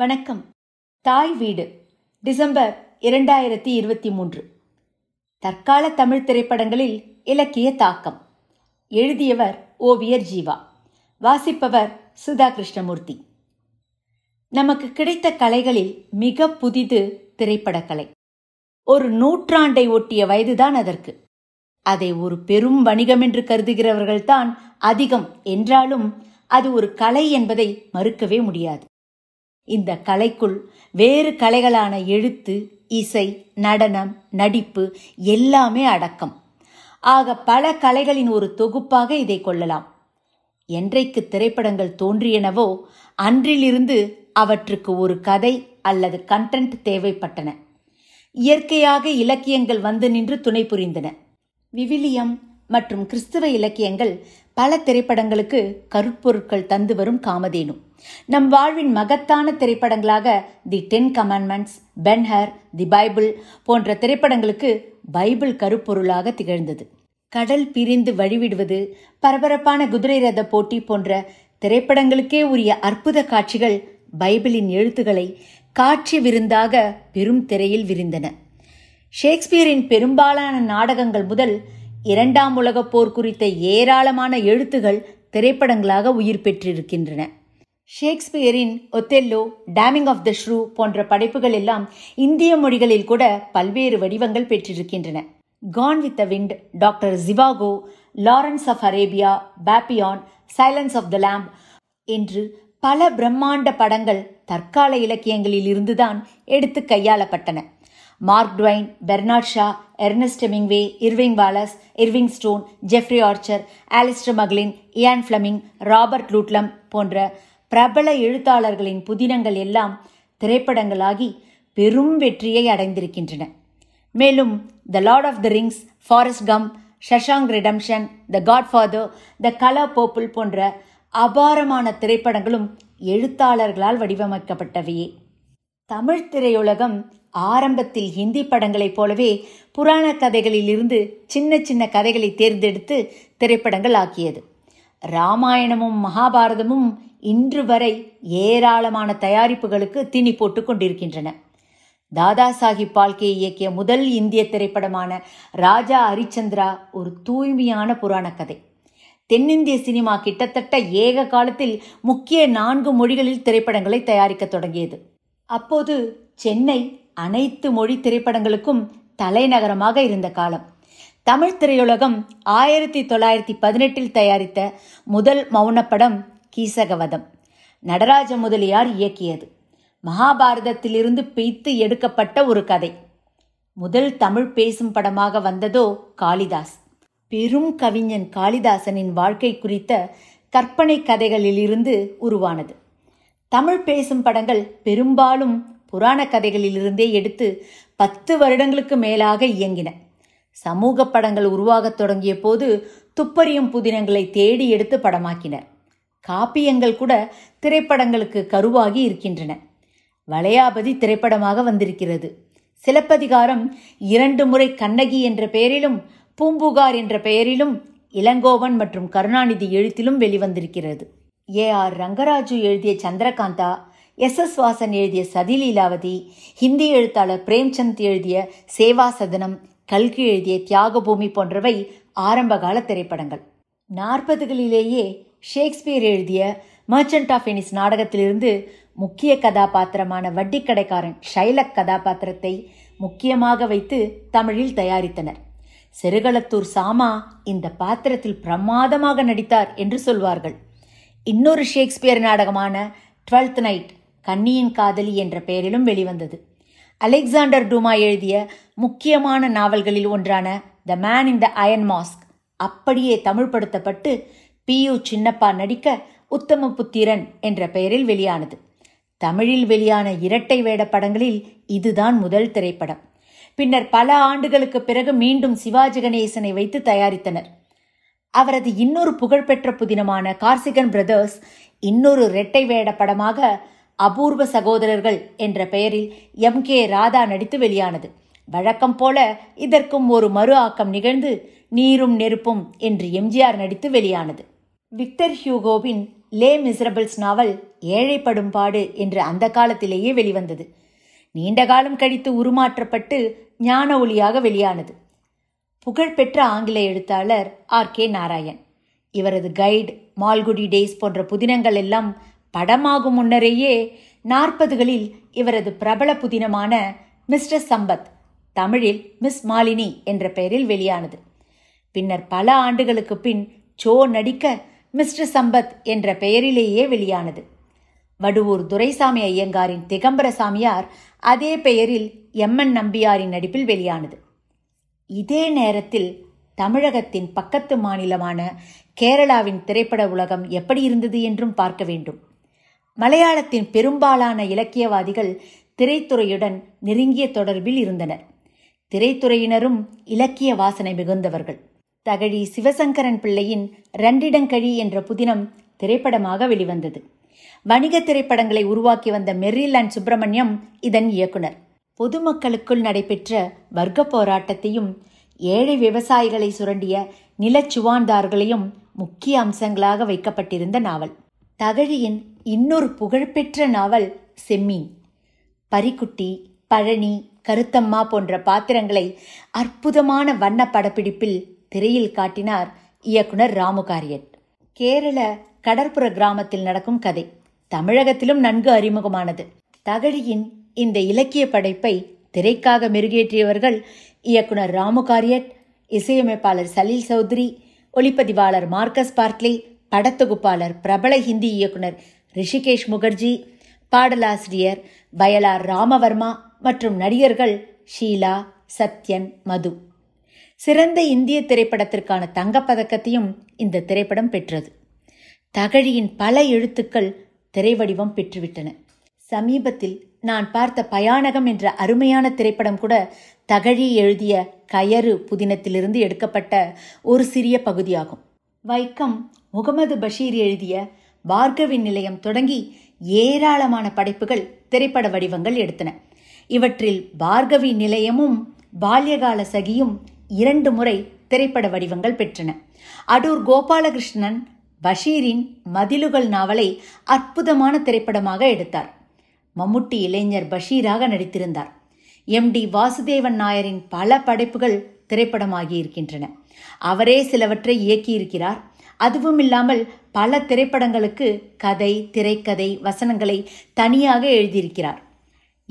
வணக்கம் தாய் வீடு டிசம்பர் இரண்டாயிரத்தி இருபத்தி மூன்று தற்கால தமிழ் திரைப்படங்களில் இலக்கிய தாக்கம் எழுதியவர் ஓவியர் ஜீவா வாசிப்பவர் சுதா கிருஷ்ணமூர்த்தி நமக்கு கிடைத்த கலைகளில் மிக புதிது திரைப்படக்கலை ஒரு நூற்றாண்டை ஒட்டிய வயதுதான் அதற்கு அதை ஒரு பெரும் வணிகம் என்று கருதுகிறவர்கள்தான் அதிகம் என்றாலும் அது ஒரு கலை என்பதை மறுக்கவே முடியாது இந்த கலைக்குள் வேறு கலைகளான எழுத்து இசை நடனம் நடிப்பு எல்லாமே அடக்கம் ஆக பல கலைகளின் ஒரு தொகுப்பாக இதை கொள்ளலாம் என்றைக்கு திரைப்படங்கள் தோன்றியனவோ அன்றிலிருந்து அவற்றுக்கு ஒரு கதை அல்லது கண்டென்ட் தேவைப்பட்டன இயற்கையாக இலக்கியங்கள் வந்து நின்று துணை புரிந்தன விவிலியம் மற்றும் கிறிஸ்துவ இலக்கியங்கள் பல திரைப்படங்களுக்கு கருப்பொருட்கள் தந்து வரும் காமதேனு நம் வாழ்வின் மகத்தான திரைப்படங்களாக the Ten Commandments Ben Hur the Bible போன்ற திரைப்படங்களுக்கு பைபிள் கருப்பொருளாக திகழ்ந்தது கடல் பிரிந்து வழிவிடுவது பரபரப்பான குதிரை ரத போட்டி போன்ற திரைப்படங்களுக்கே உரிய அற்புத காட்சிகள் பைபிளின் எழுத்துக்களை காட்சி விருந்தாக பெரும் திரையில் விரிந்தன ஷேக்ஸ்பியரின் பெரும்பாலான நாடகங்கள் முதல் இரண்டாம் உலகப் போர் குறித்த ஏராளமான எழுத்துகள் திரைப்படங்களாக உயிர் பெற்றிருக்கின்றன ஷேக்ஸ்பியரின் ஒத்தெல்லோ டேமிங் ஆஃப் த ஷ்ரூ போன்ற படைப்புகள் எல்லாம் இந்திய மொழிகளில் கூட பல்வேறு வடிவங்கள் பெற்றிருக்கின்றன Gone with the Wind Doctor Zhivago Lawrence of Arabia Papillon Silence of the Lamb என்று பல பிரம்மாண்ட படங்கள் தற்கால இலக்கியங்களில் இருந்துதான் எடுத்து கையாளப்பட்டன Mark Twain Bernard Shaw Ernest Hemingway Irving Wallace Irving Stone Jeffrey Archer Alistair MacLean Ian Fleming Robert Ludlum போன்ற பிரபல எழுத்தாளர்களின் புதினங்கள் எல்லாம் திரைப்படங்களாகி பெரும் வெற்றியை அடைந்திருக்கின்றன மேலும் the Lord of the Rings Forrest Gump Shawshank Redemption the Godfather the Color Purple போன்ற அபாரமான திரைப்படங்களும் எழுத்தாளர்களால் வடிவமைக்கப்பட்டவையே தமிழ் திரையுலகம் ஆரம்பத்தில் ஹிந்தி படங்களைப் போலவே புராண கதைகளிலிருந்து சின்ன சின்ன கதைகளை தேர்ந்தெடுத்து திரைப்படங்கள் ஆக்கியது ராமாயணமும் மகாபாரதமும் இன்று வரை ஏராளமான தயாரிப்புகளுக்கு திணி போட்டு கொண்டிருக்கின்றன தாதா சாஹிப் பால்கே இயக்கிய முதல் இந்திய திரைப்படமான ராஜா ஹரிச்சந்திரா ஒரு தூய்மையான புராண கதை தென்னிந்திய சினிமா கிட்டத்தட்ட ஏக காலத்தில் முக்கிய நான்கு மொழிகளில் திரைப்படங்களை தயாரிக்க தொடங்கியது அப்போது சென்னை அனைத்து மொழி திரைப்படங்களுக்கும் தலைநகரமாக இருந்த காலம் தமிழ் திரையுலகம் ஆயிரத்தி தொள்ளாயிரத்தி பதினெட்டில் தயாரித்த முதல் மௌனப்படம் கீசகவதம் நடராஜ முதலியார் இயக்கியது மகாபாரதத்திலிருந்து பெய்த்து எடுக்கப்பட்ட ஒரு கதை முதல் தமிழ் பேசும் படமாக வந்ததோ காளிதாஸ் பெரும் கவிஞன் காளிதாசனின் வாழ்க்கை குறித்த கற்பனை கதைகளிலிருந்து உருவானது தமிழ் பேசும் படங்கள் பெரும்பாலும் புராண கதைகளிலிருந்தே எடுத்து பத்து வருடங்களுக்கு மேலாக இயங்கின சமூக படங்கள் உருவாகத் தொடங்கிய போது துப்பறியும் புதினங்களை தேடி எடுத்து படமாக்கினர் காப்பியங்கள் கூட திரைப்படங்களுக்கு கருவாகி இருக்கின்றன வளையாபதி திரைப்படமாக வந்திருக்கிறது சிலப்பதிகாரம் இரண்டு முறை கண்ணகி என்ற பெயரிலும் பூம்புகார் என்ற பெயரிலும் இளங்கோவன் மற்றும் கருணாநிதி எழுத்திலும் வெளிவந்திருக்கிறது ஏ ஆர் ரங்கராஜு எழுதிய சந்திரகாந்தா எஸ் எஸ் வாசன் எழுதிய சதிலீலாவதி ஹிந்தி எழுத்தாளர் பிரேம்சந்த் எழுதிய சேவா சதனம் கல்கி எழுதிய தியாகபூமி போன்றவை ஆரம்பகால திரைப்படங்கள் நாற்பதுகளிலேயே ஷேக்ஸ்பியர் எழுதிய மர்ச்சன்ட் ஆஃப் எனிஸ் நாடகத்திலிருந்து முக்கிய கதாபாத்திரமான வட்டிக்கடைக்காரன் ஷைலக் கதாபாத்திரத்தை முக்கியமாக வைத்து தமிழில் தயாரித்தனர் செருகளத்தூர் சாமா இந்த பாத்திரத்தில் பிரமாதமாக நடித்தார் என்று சொல்வார்கள் இன்னொரு ஷேக்ஸ்பியர் நாடகமான டுவெல்த் நைட் கன்னியின் காதலி என்ற பெயரிலும் வெளிவந்தது அலெக்சாண்டர் டூமா எழுதிய முக்கியமான நாவல்களில் ஒன்றான the Man in the Iron Mask அப்படியே தமிழ்படுத்தப்பட்டு பி யு சின்னப்பா நடிக்க உத்தம புத்திரன் என்ற பெயரில் வெளியானது தமிழில் வெளியான இரட்டை வேட படங்களில் இதுதான் முதல் திரைப்படம் பின்னர் பல ஆண்டுகளுக்கு பிறகு மீண்டும் சிவாஜி கணேசனை வைத்து தயாரித்தனர் அவரது இன்னொரு புகழ்பெற்ற புதினமான கார்சிகன் பிரதர்ஸ் இன்னொரு இரட்டை வேட படமாக அபூர்வ சகோதரர்கள் என்ற பெயரில் எம் கே ராதா நடித்து வெளியானது வழக்கம் போல இதற்கும் ஒரு மறு ஆக்கம் நிகழ்ந்து நீரும் நெருப்பும் என்று எம்ஜிஆர் நடித்து வெளியானது விக்டர் ஹியூகோவின் லே மிசரபிள்ஸ் நாவல் ஏழைப்படும் பாடு என்று அந்த காலத்திலேயே வெளிவந்தது நீண்ட காலம் கழித்து உருமாற்றப்பட்டு ஞான ஒளியாக வெளியானது புகழ்பெற்ற ஆங்கில எழுத்தாளர் ஆர் கே நாராயண் இவரது கைடு மால்குடி டேஸ் போன்ற புதினங்கள் எல்லாம் படமாகும் முன்னரேயே நாற்பதுகளில் இவரது பிரபல புதினமான மிஸ்டர் சம்பத் தமிழில் மிஸ் மாலினி என்ற பெயரில் வெளியானது பின்னர் பல ஆண்டுகளுக்கு பின் சோ நடிக்க மிஸ்டர் சம்பத் என்ற பெயரிலேயே வெளியானது வடுவூர் துரைசாமி ஐயங்காரின் திகம்பர சாமியார் அதே பெயரில் எம் என் நம்பியாரின் நடிப்பில் வெளியானது இதே நேரத்தில் தமிழகத்தின் பக்கத்து மாநிலமான கேரளாவின் திரைப்பட உலகம் எப்படி இருந்தது என்றும் பார்க்க வேண்டும் மலையாளத்தின் பெரும்பாலான இலக்கியவாதிகள் திரைத்துறையுடன் நெருங்கிய தொடர்பில் இருந்தனர் திரைத்துறையினரும் இலக்கிய வாசனை மிகுந்தவர்கள் தகழி சிவசங்கரன் பிள்ளையின் ரெண்டிடங்கழி என்ற புதினம் திரைப்படமாக வெளிவந்தது வணிக திரைப்படங்களை உருவாக்கி வந்த மெர்ரில் அண்ட் சுப்பிரமணியம் இதன் இயக்குனர் பொதுமக்களுக்குள் நடைபெற்ற வர்க்க போராட்டத்தையும் ஏழை விவசாயிகளை சுரண்டிய நிலச்சுவான்தார்களையும் முக்கிய அம்சங்களாக வைக்கப்பட்டிருந்த நாவல் தகழியின் இன்னொரு புகழ்பெற்ற நாவல் செம்மீன் பரிக்குட்டி பழனி கருத்தம்மா போன்ற பாத்திரங்களை அற்புதமான வண்ண படப்பிடிப்பில் திரையில் காட்டினார் இயக்குனர் ராமுகாரியன் கேரள கடற்புற கிராமத்தில் நடக்கும் கதை தமிழகத்திலும் நன்கு அறிமுகமானது தகழியின் இந்த இலக்கிய படைப்பை திரைக்காக மெருகேற்றியவர்கள் இயக்குனர் ராமு காரியட் இசையமைப்பாளர் சலீல் சௌத்ரி ஒளிப்பதிவாளர் மார்க்கஸ் பார்ட்லி படத்தொகுப்பாளர் பிரபல ஹிந்தி இயக்குனர் ரிஷிகேஷ் முகர்ஜி பாடலாசிரியர் வயலார் ராமவர்மா மற்றும் நடிகர்கள் ஷீலா சத்யன் மது சிறந்த இந்திய திரைப்படத்திற்கான தங்கப்பதக்கத்தையும் இந்த திரைப்படம் பெற்றது தகழியின் பல எழுத்துக்கள் திரைவடிவம் பெற்றுவிட்டன சமீபத்தில் நான் பார்த்த பயானகம் என்ற அருமையான திரைப்படம் கூட தகழி எழுதிய கயறு புதினத்திலிருந்து எடுக்கப்பட்ட ஒரு சிறிய பகுதியாகும் வைக்கம் முகமது பஷீர் எழுதிய பார்கவின் நிலையம் தொடங்கி ஏராளமான படைப்புகள் திரைப்பட வடிவங்கள் எடுத்தன இவற்றில் பார்கவி நிலையமும் பால்யகால சகியும் இரண்டு முறை திரைப்பட வடிவங்கள் பெற்றன அடூர் கோபாலகிருஷ்ணன் பஷீரின் மதிலுகள் நாவலை அற்புதமான திரைப்படமாக எடுத்தார் மம்முட்டி இளைஞர் பஷீராக நடித்திருந்தார் எம் டி வாசுதேவன் நாயரின் பல படைப்புகள் திரைப்படமாகி இருக்கின்றன அவரே சிலவற்றை இயக்கியிருக்கிறார் அதுவும் இல்லாமல் பல திரைப்படங்களுக்கு கதை திரைக்கதை வசனங்களை தனியாக எழுதியிருக்கிறார்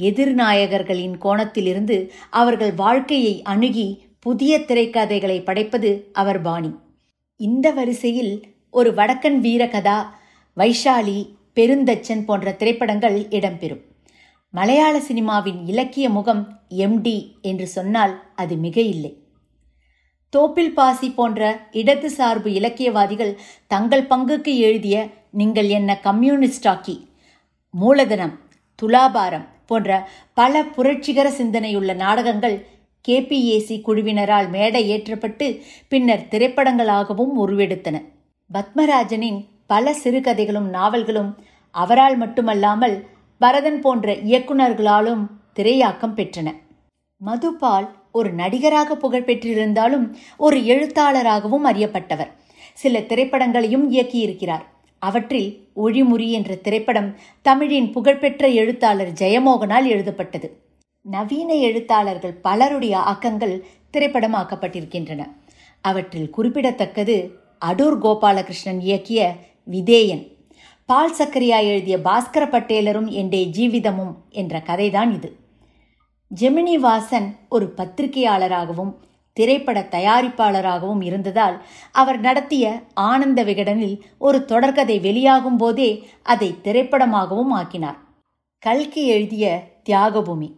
எதிர்நாயகர்களின் கோணத்திலிருந்து அவர்கள் வாழ்க்கையை அணுகி புதிய திரைக்கதைகளை படைப்பது அவர் பாணி இந்த வரிசையில் ஒரு வடக்கன் வீரகதா வைஷாலி பெருந்தச்சன் போன்ற திரைப்படங்கள் இடம்பெறும் மலையாள சினிமாவின் இலக்கிய முகம் எம்டி என்று சொன்னால் அது மிக இல்லை தோப்பில் பாசி போன்ற இடது சார்பு இலக்கியவாதிகள் தங்கள் பங்குக்கு எழுதிய நீங்கள் என்ன கம்யூனிஸ்டாக்கி மூலதனம் துலாபாரம் போன்ற பல புரட்சிகர சிந்தனையுள்ள நாடகங்கள் கேபிஏசி குழுவினரால் மேடை ஏற்றப்பட்டு பின்னர் திரைப்படங்களாகவும் உருவெடுத்தன பத்மராஜனின் பல சிறுகதைகளும் நாவல்களும் அவரால் மட்டுமல்லாமல் பரதன் போன்ற இயக்குநர்களாலும் திரையாக்கம் பெற்றன மதுபால் ஒரு நடிகராக புகழ்பெற்றிருந்தாலும் ஒரு எழுத்தாளராகவும் அறியப்பட்டவர் சில திரைப்படங்களையும் இயக்கியிருக்கிறார் அவற்றில் ஒழிமுறி என்ற திரைப்படம் தமிழின் புகழ்பெற்ற எழுத்தாளர் ஜெயமோகனால் எழுதப்பட்டது நவீன எழுத்தாளர்கள் பலருடைய ஆக்கங்கள் திரைப்படமாக்கப்பட்டிருக்கின்றன அவற்றில் குறிப்பிடத்தக்கது அடூர் கோபாலகிருஷ்ணன் இயக்கிய விதேயன் பால் சக்கரியா எழுதிய பாஸ்கர பட்டேலரும் என்டே ஜீவிதமும் என்ற கதைதான் இது ஜெமினி வாசன் ஒரு பத்திரிகையாளராகவும் திரைப்பட தயாரிப்பாளராகவும் இருந்ததால் அவர் நடத்திய ஆனந்த விகடனில் ஒரு தொடர்கதை வெளியாகும் போதே அதை திரைப்படமாகவும் ஆக்கினார் கல்கி எழுதிய தியாகபூமி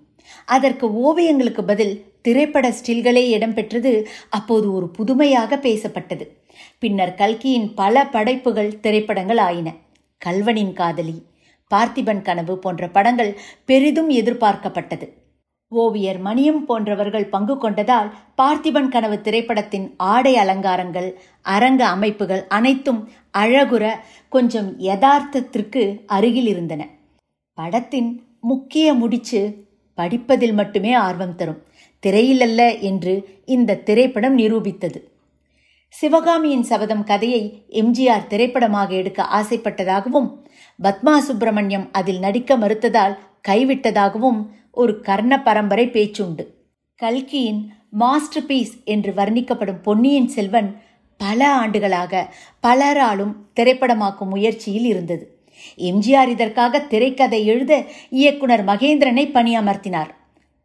அதற்கு ஓவியங்களுக்கு பதில் திரைப்பட ஸ்டில்களே இடம்பெற்றது அப்போது ஒரு புதுமையாக பேசப்பட்டது பின்னர் கல்கியின் பல படைப்புகள் திரைப்படங்கள் ஆயின கல்வனின் காதலி பார்த்திபன் கனவு போன்ற படங்கள் பெரிதும் எதிர்பார்க்கப்பட்டது ஓவியர் மணியம் போன்றவர்கள் பங்கு கொண்டதால் பார்த்திபன் கனவு திரைப்படத்தின் ஆடை அலங்காரங்கள் அரங்க அமைப்புகள் அனைத்தும் அழகுற கொஞ்சம் யதார்த்தத்திற்கு அருகில் இருந்தன படத்தின் முக்கிய முடிச்சு படிப்பதில் மட்டுமே ஆர்வம் தரும் திரையிலல்ல என்று இந்த திரைப்படம் நிரூபித்தது சிவகாமியின் சபதம் கதையை எம்ஜிஆர் திரைப்படமாக எடுக்க ஆசைப்பட்டதாகவும் பத்மா சுப்பிரமணியம் அதில் நடிக்க மறுத்ததால் கைவிட்டதாகவும் ஒரு கர்ண பரம்பரை பேச்சுண்டு கல்கியின் மாஸ்டர் பீஸ் என்று வர்ணிக்கப்படும் பொன்னியின் செல்வன் பல ஆண்டுகளாக பலராலும் திரைப்படமாக்கும் முயற்சியில் இருந்தது எம்ஜிஆர் இதற்காக திரைக்கதை எழுத இயக்குனர் மகேந்திரனை பணியமர்த்தினார்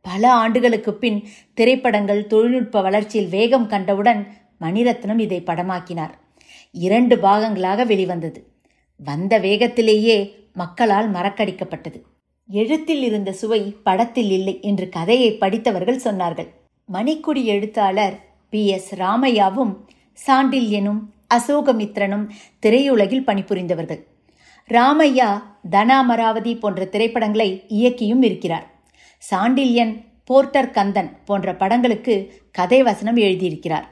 பல ஆண்டுகளுக்கு பின் திரைப்படங்கள் தொழில்நுட்ப வளர்ச்சியில் வேகம் கண்டவுடன் மணிரத்னம் இதை படமாக்கினார் இரண்டு பாகங்களாக வெளிவந்தது வந்த வேகத்திலேயே மக்களால் மறக்கடிக்கப்பட்டது எழுத்தில் இருந்த சுவை படத்தில் இல்லை என்று கதையை படித்தவர்கள் சொன்னார்கள் மணிக்குடி எழுத்தாளர் பி எஸ் ராமையாவும் சாண்டில்யனும் அசோகமித்ரனும் திரையுலகில் பணிபுரிந்தவர்கள் ராமையா தனாமராவதி போன்ற திரைப்படங்களை இயக்கியும் இருக்கிறார் சாண்டில்யன் போர்ட்டர் கந்தன் போன்ற படங்களுக்கு கதை வசனம் எழுதியிருக்கிறார்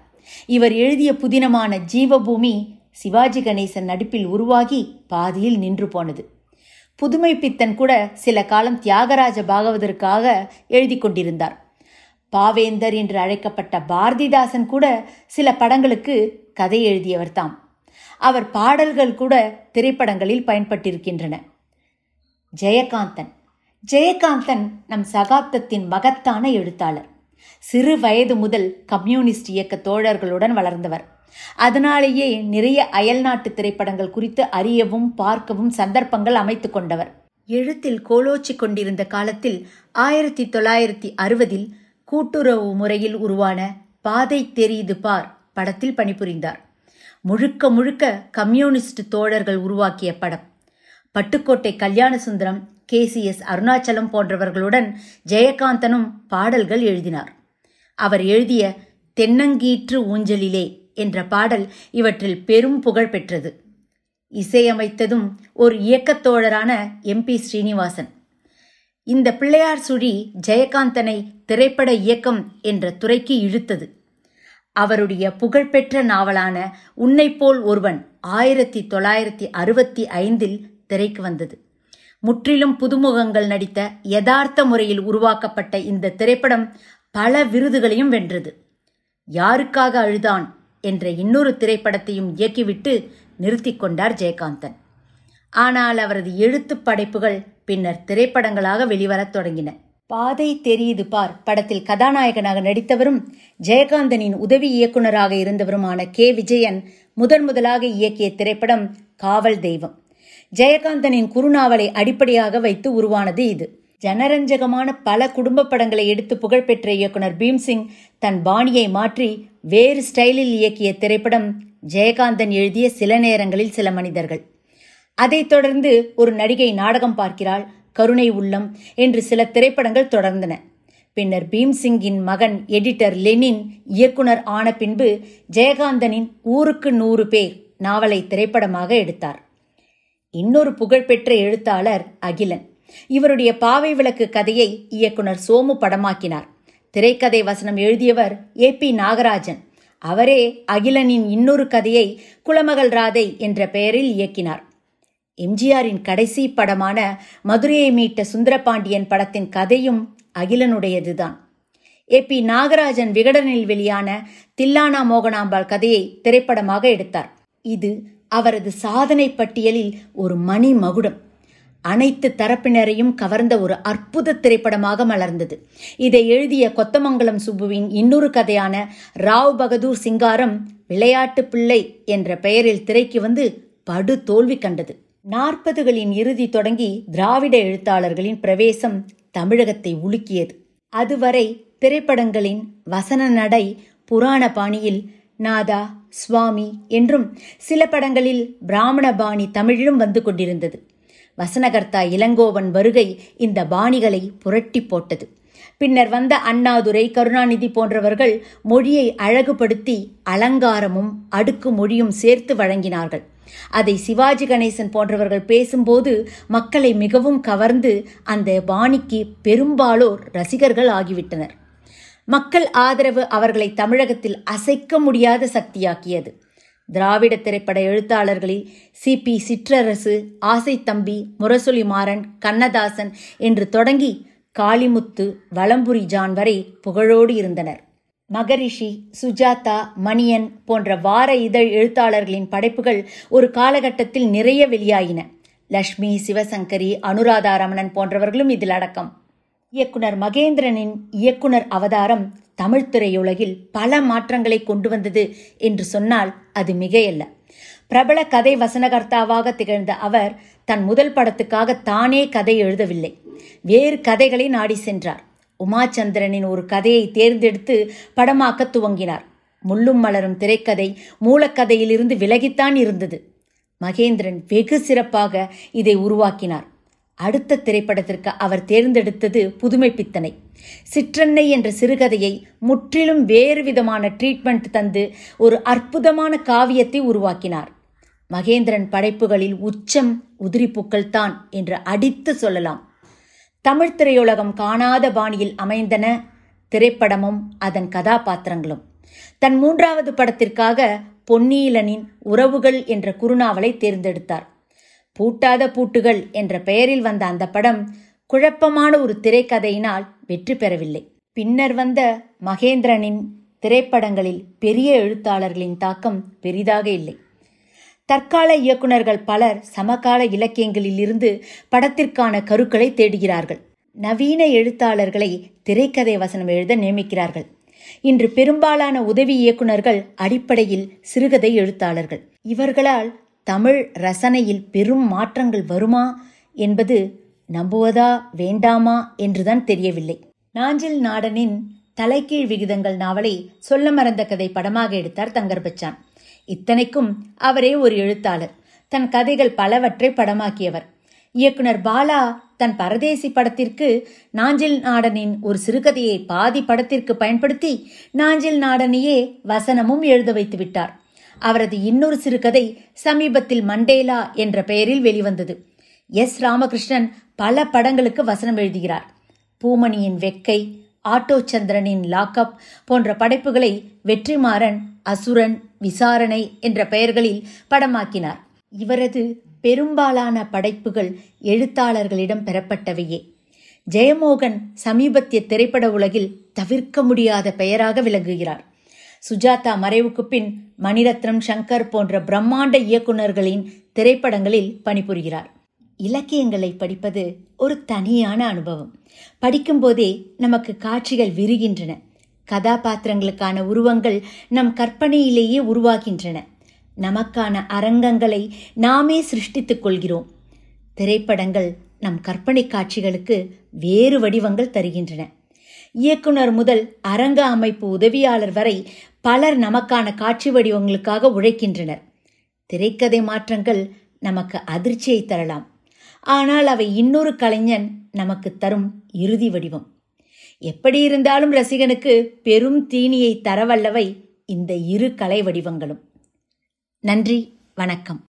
இவர் எழுதிய புதினமான ஜீவபூமி சிவாஜி கணேசன் நடிப்பில் உருவாகி பாதியில் நின்று போனது புதுமை பித்தன் கூட சில காலம் தியாகராஜ பாகவதற்காக எழுதி கொண்டிருந்தார் பாவேந்தர் என்று அழைக்கப்பட்ட பாரதிதாசன் கூட சில படங்களுக்கு கதை எழுதியவர் தாம் அவர் பாடல்கள் கூட திரைப்படங்களில் பயன்பட்டிருக்கின்றன ஜெயகாந்தன் ஜெயகாந்தன் நம் சகாப்தத்தின் மகத்தான எழுத்தாளர் சிறு வயது முதல் கம்யூனிஸ்ட் இயக்க தோழர்களுடன் வளர்ந்தவர் அதனாலேயே நிறைய அயல்நாட்டு திரைப்படங்கள் குறித்து அறியவும் பார்க்கவும் சந்தர்ப்பங்கள் அமைத்துக் கொண்டவர் எழுத்தில் கோலோச்சி கொண்டிருந்த காலத்தில் ஆயிரத்தி தொள்ளாயிரத்தி அறுபதில் கூட்டுறவு முறையில் உருவான பாதை தெரியுது பார் படத்தில் பணிபுரிந்தார் முழுக்க முழுக்க கம்யூனிஸ்ட் தோழர்கள் உருவாக்கிய படம் Pattukkottai Kalyanasundaram K C S Arunachalam போன்றவர்களுடன் ஜெயகாந்தனும் பாடல்கள் எழுதினார் அவர் எழுதிய தென்னங்கீற்று ஊஞ்சலிலே என்ற பாடல் இவற்றில் பெரும் புகழ் பெற்றது இசையமைத்ததும் ஒரு இயக்கத்தோழரான எம்பி ஸ்ரீனிவாசன் இந்த பிள்ளையார் சுழி ஜெயகாந்தனை திரைப்பட இயக்கம் என்ற துறைக்கு இழுத்தது அவருடைய புகழ்பெற்ற நாவலான உன்னைப்போல் ஒருவன் ஆயிரத்தி தொள்ளாயிரத்தி அறுபத்தி ஐந்தில் திரைக்கு வந்தது முற்றிலும் புதுமுகங்கள் நடித்த யதார்த்த முறையில் உருவாக்கப்பட்ட இந்த திரைப்படம் பல விருதுகளையும் வென்றது யாருக்காக அழுதான் என்ற இன்னொரு திரைப்படத்தையும் இயக்கிவிட்டு நிறுத்தி கொண்டார் ஜெயகாந்தன் ஆனால் அவரது எழுத்து படைப்புகள் பின்னர் திரைப்படங்களாக வெளிவரத் தொடங்கின பாதை தெரியுது பார் படத்தில் கதாநாயகனாக நடித்தவரும் ஜெயகாந்தனின் உதவி இயக்குநராக இருந்தவருமான கே விஜயன் முதன் முதலாக இயக்கிய திரைப்படம் காவல் தெய்வம் ஜெயகாந்தனின் குறுநாவலை அடிப்படையாக வைத்து உருவானது இது ஜனரஞ்சகமான பல குடும்ப படங்களை எடுத்து புகழ்பெற்ற இயக்குனர் பீம்சிங் தன் பாணியை மாற்றி வேறு ஸ்டைலில் இயக்கிய திரைப்படம் ஜெயகாந்தன் எழுதிய சில நேரங்களில் சில மனிதர்கள் அதைத் தொடர்ந்து ஒரு நடிகை நாடகம் பார்க்கிறாள் கருணை உள்ளம் என்று சில திரைப்படங்கள் தொடர்ந்தன பின்னர் பீம்சிங்கின் மகன் எடிட்டர் லெனின் இயக்குனர் ஆன பின்பு ஜெயகாந்தனின் ஊருக்கு நூறு பேர் நாவலை திரைப்படமாக எடுத்தார் இன்னொரு புகழ்பெற்ற எழுத்தாளர் அகிலன் இவருடைய பாவை விளக்கு கதையை இயக்குனர் சோமு படமாக்கினார் திரைக்கதை வசனம் எழுதியவர் ஏ பி நாகராஜன் அவரே அகிலனின் இன்னொரு கதையை குலமகள் ராதை என்ற பெயரில் இயக்கினார் எம்ஜிஆரின் கடைசி படமான மதுரையை மீட்ட சுந்தரபாண்டியன் படத்தின் கதையும் அகிலனுடையதுதான் ஏ பி நாகராஜன் விகடனில் வெளியான தில்லானா மோகனாம்பாள் கதையை திரைப்படமாக எடுத்தார் இது அவரது சாதனை பட்டியலில் ஒரு மணி மகுடம் அனைத்து தரப்பினரையும் கவர்ந்த ஒரு அற்புத திரைப்படமாக மலர்ந்தது இதை எழுதிய கொத்தமங்கலம் சுப்புவின் இன்னொரு கதையான ராவ் பகதூர் சிங்காரம் விளையாட்டு பிள்ளை என்ற பெயரில் திரைக்கு வந்து படு தோல்வி கண்டது நாற்பதுகளின் இறுதி தொடங்கி திராவிட எழுத்தாளர்களின் பிரவேசம் தமிழகத்தை உலுக்கியது அதுவரை திரைப்படங்களின் வசன நடை புராண பாணியில் நாதா சுவாமி என்றும் சில படங்களில் பிராமண பாணி தமிழிலும் வந்து கொண்டிருந்தது வசனகர்த்தா இளங்கோவன் வருகை இந்த பாணிகளை புரட்டி போட்டது பின்னர் வந்த அண்ணாதுரை கருணாநிதி போன்றவர்கள் மொழியை அழகுபடுத்தி அலங்காரமும் அடுக்கு மொழியும் சேர்த்து வழங்கினார்கள் அதை சிவாஜி கணேசன் போன்றவர்கள் பேசும்போது மக்களை மிகவும் கவர்ந்து அந்த பாணிக்கு பெரும்பாலோர் ரசிகர்கள் ஆகிவிட்டனர் மக்கள் ஆதரவு அவர்களை தமிழகத்தில் அசைக்க முடியாத சக்தியாக்கியது திராவிட திரைப்பட எழுத்தாளர்களில் சிபி சிற்றரசு ஆசை தம்பி முரசொலி மாறன் கண்ணதாசன் என்று தொடங்கி காளிமுத்து வலம்புரி ஜான் வரை புகழோடு இருந்தனர் மகரிஷி சுஜாதா மணியன் போன்ற வார இதழ் எழுத்தாளர்களின் படைப்புகள் ஒரு காலகட்டத்தில் நிறைய வெளியாயின லக்ஷ்மி சிவசங்கரி அனுராதா ரமணன் போன்றவர்களும் இதில் அடக்கம் இயக்குனர் மகேந்திரனின் இயக்குனர் அவதாரம் தமிழ் திரையுலகில் பல மாற்றங்களை கொண்டு வந்தது என்று சொன்னால் அது மிகையல்ல பிரபல கதை வசனகர்த்தாவாக திகழ்ந்த அவர் தன் முதல் படத்துக்காக தானே கதை எழுதவில்லை வேறு கதைகளை நாடி சென்றார் உமாச்சந்திரனின் ஒரு கதையை தேர்ந்தெடுத்து படமாக்க துவங்கினார் முள்ளும் மலரும் திரைக்கதை மூலக்கதையிலிருந்து விலகித்தான் இருந்தது மகேந்திரன் வெகு சிறப்பாக இதை உருவாக்கினார் அடுத்த திரைப்படத்திற்கு அவர் தேர்ந்தெடுத்தது புதுமை பித்தனை சிற்றன்னை என்ற சிறுகதையை முற்றிலும் வேறு விதமான ட்ரீட்மெண்ட் தந்து ஒரு அற்புதமான காவியத்தை உருவாக்கினார் மகேந்திரன் படைப்புகளில் உச்சம் உதிரிப்புக்கள் தான் என்று அடித்து சொல்லலாம் தமிழ் திரையுலகம் காணாத பாணியில் அமைந்தன திரைப்படமும் அதன் கதாபாத்திரங்களும் தன் மூன்றாவது படத்திற்காக பொன்னியிலனின் உறவுகள் என்ற குறுநாவலை தேர்ந்தெடுத்தார் பூட்டாத பூட்டுகள் என்ற பெயரில் வந்த அந்த படம் குழப்பமான ஒரு திரைக்கதையினால் வெற்றி பெறவில்லை பின்னர் வந்த மகேந்திரனின் திரைப்படங்களில் பெரிய எழுத்தாளர்களின் தாக்கம் பெரிதாக இல்லை தற்கால இயக்குநர்கள் பலர் சமகால இலக்கியங்களில் இருந்து படத்திற்கான கருக்களை தேடுகிறார்கள் நவீன எழுத்தாளர்களை திரைக்கதை வசனம் எழுத நியமிக்கிறார்கள் இன்று பெரும்பாலான உதவி இயக்குநர்கள் அடிப்படையில் சிறுகதை எழுத்தாளர்கள் இவர்களால் தமிழ் ரசனையில் பெரும் மாற்றங்கள் வருமா என்பது நம்புவதா வேண்டாமா என்றுதான் தெரியவில்லை நாஞ்சில் நாடனின் தலைகீழ் விகிதங்கள் நாவலை சொல்ல மறந்த கதை படமாக எடுத்தார் தங்கர் பச்சான் இத்தனைக்கும் அவரே ஒரு எழுத்தாளர் தன் கதைகள் பலவற்றை படமாக்கியவர் இயக்குனர் பாலா தன் பரதேசி படத்திற்கு நாஞ்சில் நாடனின் ஒரு சிறுகதையை பாதி படத்திற்கு பயன்படுத்தி நாஞ்சில் நாடனையே வசனமும் எழுத வைத்து விட்டார் அவரது இன்னொரு சிறுகதை சமீபத்தில் மண்டேலா என்ற பெயரில் வெளிவந்தது எஸ் ராமகிருஷ்ணன் பல படங்களுக்கு வசனம் எழுதுகிறார் பூமணியின் வெக்கை ஆட்டோ சந்திரனின் லாக்அப் போன்ற படைப்புகளை வெற்றிமாறன் அசுரன் விசாரணை என்ற பெயர்களில் படமாக்கினார் இவரது பெரும்பாலான படைப்புகள் எழுத்தாளர்களிடம் பெறப்பட்டவையே ஜெயமோகன் சமீபத்திய திரைப்பட உலகில் தவிர்க்க முடியாத பெயராக விளங்குகிறார் சுஜாதா மறைவுக்கு பின் மணிரத்னம் சங்கர் போன்ற பிரம்மாண்ட இயக்குநர்களின் திரைப்படங்களில் பணிபுரிகிறார் இலக்கியங்களை படிப்பது ஒரு தனியான அனுபவம் படிக்கும்போதே நமக்கு காட்சிகள் விரிகின்றன கதாபாத்திரங்களுக்கான உருவங்கள் நம் கற்பனையிலேயே உருவாகின்றன நமக்கான அரங்கங்களை நாமே சிருஷ்டித்துக் கொள்கிறோம் திரைப்படங்கள் நம் கற்பனை காட்சிகளுக்கு வேறு வடிவங்கள் தருகின்றன இயக்குனர் முதல் அரங்க அமைப்பு உதவியாளர் வரை பலர் நமக்கான காட்சி வடிவங்களுக்காக உழைக்கின்றனர் திரைக்கதை மாற்றங்கள் நமக்கு அதிர்ச்சியை தரலாம் ஆனால் அவை இன்னொரு கலைஞன் நமக்கு தரும் இறுதி வடிவம் எப்படி இருந்தாலும் ரசிகனுக்கு பெரும் தீனியை தரவல்லவை இந்த இரு கலை வடிவங்களும் நன்றி வணக்கம்